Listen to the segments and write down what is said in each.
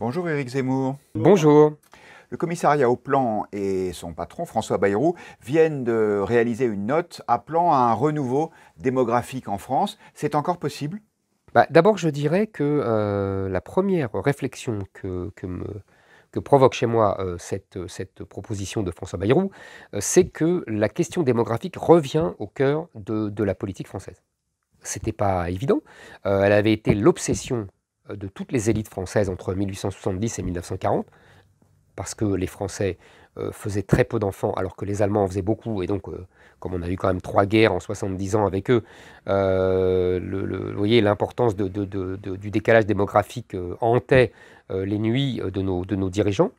Bonjour Éric Zemmour. Bonjour. Le commissariat au plan et son patron François Bayrou viennent de réaliser une note appelant à un renouveau démographique en France. C'est encore possible bah, D'abord, je dirais que euh, la première réflexion que, me, provoque chez moi euh, cette, cette, proposition de François Bayrou, euh, c'est que la question démographique revient au cœur de, de la politique française. C'était pas évident. elle avait été l'obsession euh, de toutes les élites françaises entre 1870 et 1940, parce que les Français euh, faisaient très peu d'enfants alors que les Allemands en faisaient beaucoup, et donc euh, comme on a eu quand même trois guerres en 70 ans avec eux, le, voyez l'importance du décalage démographique hantait les nuits de nos, de nos dirigeants.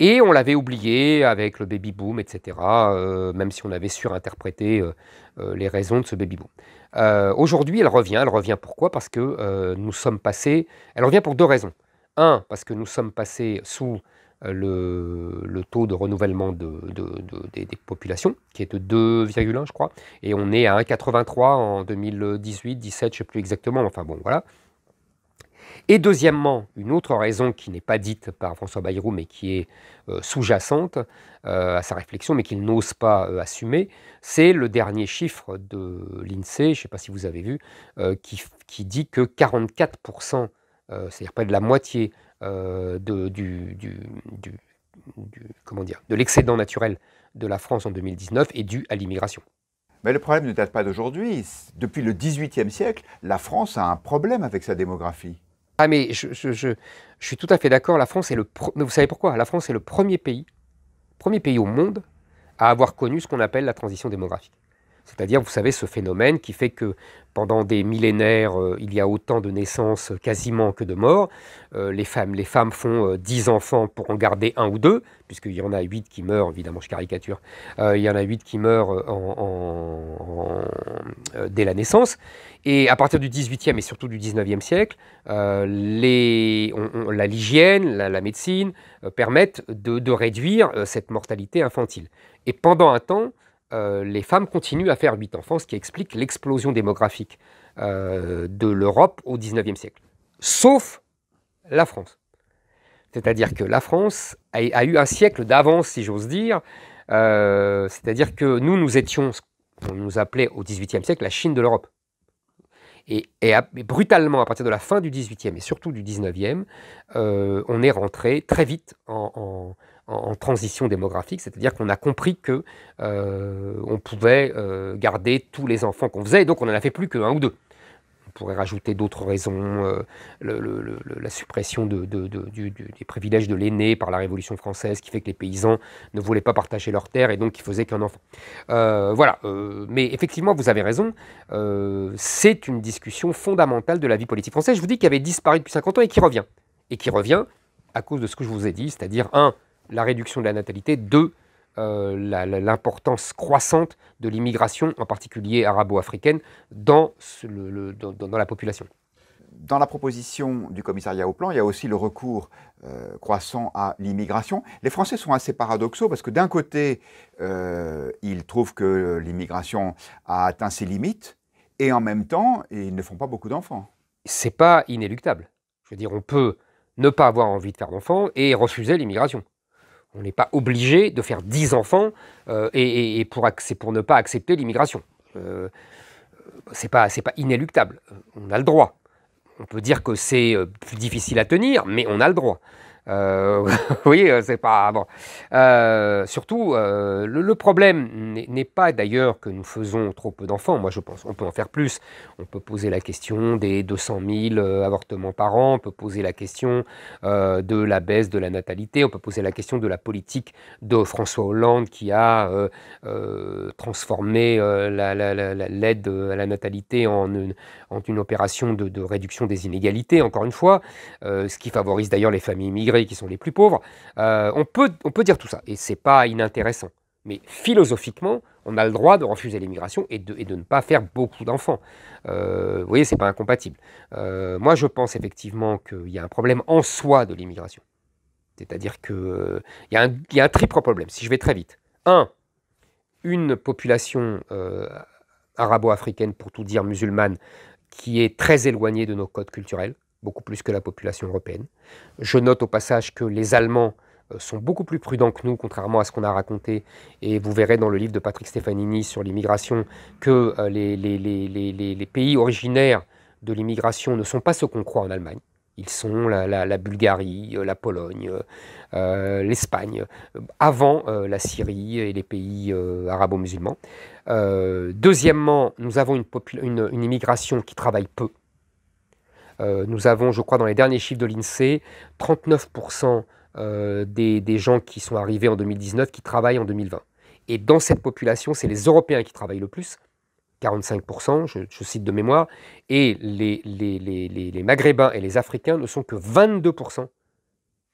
Et on l'avait oublié avec le baby boom, etc., euh, même si on avait surinterprété euh, euh, les raisons de ce baby boom. Aujourd'hui, elle revient. Elle revient pourquoi Parce que nous sommes passés. Elle revient pour deux raisons. Un, parce que nous sommes passés sous le, taux de renouvellement de, des, populations, qui est de 2,1, je crois. Et on est à 1,83 en 2018, 2017, je ne sais plus exactement. Enfin bon, voilà. Et deuxièmement, une autre raison qui n'est pas dite par François Bayrou, mais qui est euh, sous-jacente euh, à sa réflexion, mais qu'il n'ose pas euh, assumer, c'est le dernier chiffre de l'INSEE, je ne sais pas si vous avez vu, qui, dit que 44%, c'est-à-dire près de la moitié de, de l'excédent naturel de la France en 2019 est dû à l'immigration. Mais le problème ne date pas d'aujourd'hui. Depuis le XVIIIe siècle, la France a un problème avec sa démographie. Ah mais je, je, je, suis tout à fait d'accord, la France est le... Vous savez pourquoi La France est le premier pays, premier pays au monde à avoir connu ce qu'on appelle la transition démographique. C'est-à-dire, vous savez, ce phénomène qui fait que pendant des millénaires, euh, il y a autant de naissances euh, quasiment que de morts. Euh, les, femmes, les femmes font dix 10 enfants pour en garder un ou deux, puisqu'il y en a 8 qui meurent, évidemment, je caricature, il y en a 8 qui meurent dès la naissance. Et à partir du 18e et surtout du 19e siècle, la, l'hygiène, la, médecine permettent de réduire cette mortalité infantile. Et pendant un temps, euh, les femmes continuent à faire huit enfants, ce qui explique l'explosion démographique euh, de l'Europe au XIXe siècle. Sauf la France. C'est-à-dire que la France a, eu un siècle d'avance, si j'ose dire. Euh, c'est-à-dire que nous, nous étions ce nous appelait au XVIIIe siècle la Chine de l'Europe. Et, brutalement, à partir de la fin du XVIIIe et surtout du XIXe, on est rentré très vite en en, transition démographique, c'est-à-dire qu'on a compris que euh, on pouvait euh, garder tous les enfants qu'on faisait, et donc on n'en a fait plus qu'un ou deux. On pourrait rajouter d'autres raisons, euh, le, la suppression de, du, des privilèges de l'aîné par la Révolution française, qui fait que les paysans ne voulaient pas partager leurs terres et donc qui faisaient qu'un enfant. voilà, mais effectivement, vous avez raison, c'est une discussion fondamentale de la vie politique française. Je vous dis qu'elle avait disparu depuis 50 ans et qui revient. Et qui revient à cause de ce que je vous ai dit, c'est-à-dire, un, la réduction de la natalité, deux, euh, l'importance croissante de l'immigration, en particulier arabo-africaine, dans, la population. Dans la proposition du commissariat au plan, il y a aussi le recours euh, croissant à l'immigration. Les Français sont assez paradoxaux parce que d'un côté, euh, ils trouvent que l'immigration a atteint ses limites et en même temps, ils ne font pas beaucoup d'enfants. C'est pas inéluctable. Je veux dire, on peut ne pas avoir envie de faire d'enfants et refuser l'immigration. On n'est pas obligé de faire 10 enfants euh, et, pour, ne pas accepter l'immigration. Ce euh, c'est pas, pas inéluctable. On a le droit. On peut dire que c'est euh, plus difficile à tenir, mais on a le droit. Euh, oui, euh, c'est pas ah, euh, surtout, le, problème n'est pas d'ailleurs que nous faisons trop peu d'enfants. Moi, je pense qu'on peut en faire plus. On peut poser la question des 200 000 avortements par an. On peut poser la question de la baisse de la natalité. On peut poser la question de la politique de François Hollande qui a transformé l'aide à la natalité en une, opération de, de, réduction des inégalités. Encore une fois, ce qui favorise d'ailleurs les familles immigrées qui sont les plus pauvres. Euh, on, peut, on peut dire tout ça, et c'est pas inintéressant. Mais philosophiquement, on a le droit de refuser l'immigration et de, et de, ne pas faire beaucoup d'enfants. Euh, vous voyez, c'est pas incompatible. Euh, moi, je pense effectivement qu'il y a un problème en soi de l'immigration. C'est-à-dire qu'il y, y, a un triple problème, si je vais très vite. Un, une population arabo-africaine, pour tout dire musulmane, qui est très éloignée de nos codes culturels beaucoup plus que la population européenne. Je note au passage que les Allemands euh, sont beaucoup plus prudents que nous, contrairement à ce qu'on a raconté. Et vous verrez dans le livre de Patrick Stefanini sur l'immigration que euh, les, pays originaires de l'immigration ne sont pas ce qu'on croit en Allemagne. Ils sont la, Bulgarie, euh, la Pologne, l'Espagne, avant la Syrie et les pays arabo-musulmans. deuxièmement, nous avons une immigration qui travaille peu euh, nous avons, je crois, dans les derniers chiffres de l'INSEE, 39% euh, des, gens qui sont arrivés en 2019 qui travaillent en 2020. Et dans cette population, c'est les Européens qui travaillent le plus, 45%, je, cite de mémoire, et les, les, Maghrébins et les Africains ne sont que 22%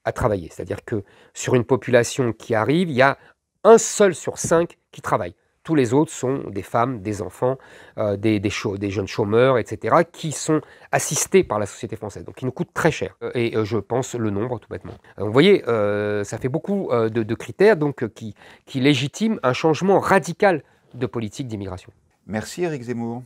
à travailler. C'est-à-dire que sur une population qui arrive, il y a un seul sur cinq qui travaille. Tous les autres sont des femmes, des enfants, euh, des, jeunes chômeurs, etc., qui sont assistés par la société française, donc qui nous coûtent très cher. Euh, et euh, je pense le nombre, tout bêtement. vous voyez, ça fait beaucoup de, critères donc, qui, qui légitiment un changement radical de politique d'immigration. Merci Eric Zemmour.